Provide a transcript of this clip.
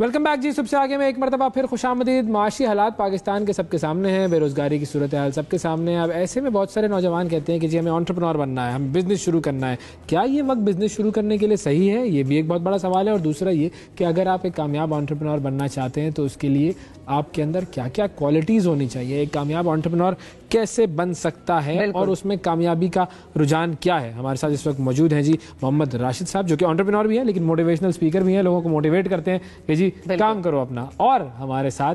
welcome back जी सबसे आगे में एक मरतबा फिर खुश आमदीद माशी हालात पाकिस्तान के सबके सामने हैं बेरोज़गारी की सूरत हाल सबके सामने है अब ऐसे में बहुत सारे नौजवान कहते हैं कि जी हमें ऑन्टरप्रनोर बनना है हम बिज़नेस शुरू करना है क्या ये वक्त बिज़नेस शुरू करने के लिए सही है ये भी एक बहुत बड़ा सवाल है और दूसरा ये कि अगर आप एक कामयाब ऑन्टरप्रनोर बनना चाहते हैं तो उसके लिए आपके अंदर क्या क्या क्वालिटीज़ होनी चाहिए एक कामयाब ऑन्टरप्रनोर कैसे बन सकता है और उसमें कामयाबी का रुझान क्या है हमारे साथ इस वक्त मौजूद हैं जी मोहम्मद राशिद साहब जो कि ऑन्टरप्रिनोर भी हैं लेकिन मोटिवेशनल स्पीकर भी हैं लोगों को मोटिवेट करते हैं कि जी काम करो अपना और हमारे साथ